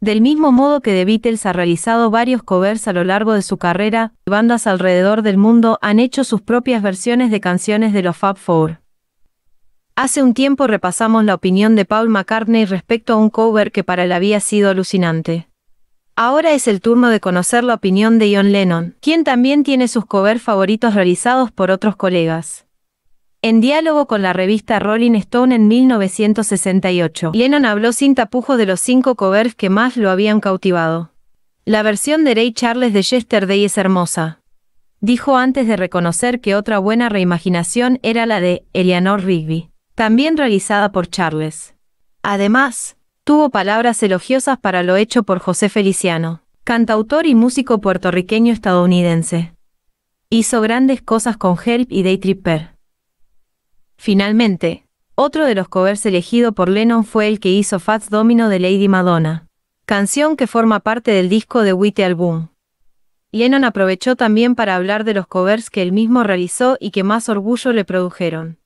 Del mismo modo que The Beatles ha realizado varios covers a lo largo de su carrera, bandas alrededor del mundo han hecho sus propias versiones de canciones de los Fab Four. Hace un tiempo repasamos la opinión de Paul McCartney respecto a un cover que para él había sido alucinante. Ahora es el turno de conocer la opinión de John Lennon, quien también tiene sus covers favoritos realizados por otros colegas. En diálogo con la revista Rolling Stone en 1968, Lennon habló sin tapujos de los cinco covers que más lo habían cautivado. La versión de Ray Charles de Yesterday es hermosa. Dijo antes de reconocer que otra buena reimaginación era la de Eleanor Rigby, también realizada por Charles. Además, tuvo palabras elogiosas para lo hecho por José Feliciano, cantautor y músico puertorriqueño estadounidense. Hizo grandes cosas con Help y Day Tripper. Finalmente, otro de los covers elegido por Lennon fue el que hizo Fats Domino de Lady Madonna, canción que forma parte del disco de White Album. Lennon aprovechó también para hablar de los covers que él mismo realizó y que más orgullo le produjeron.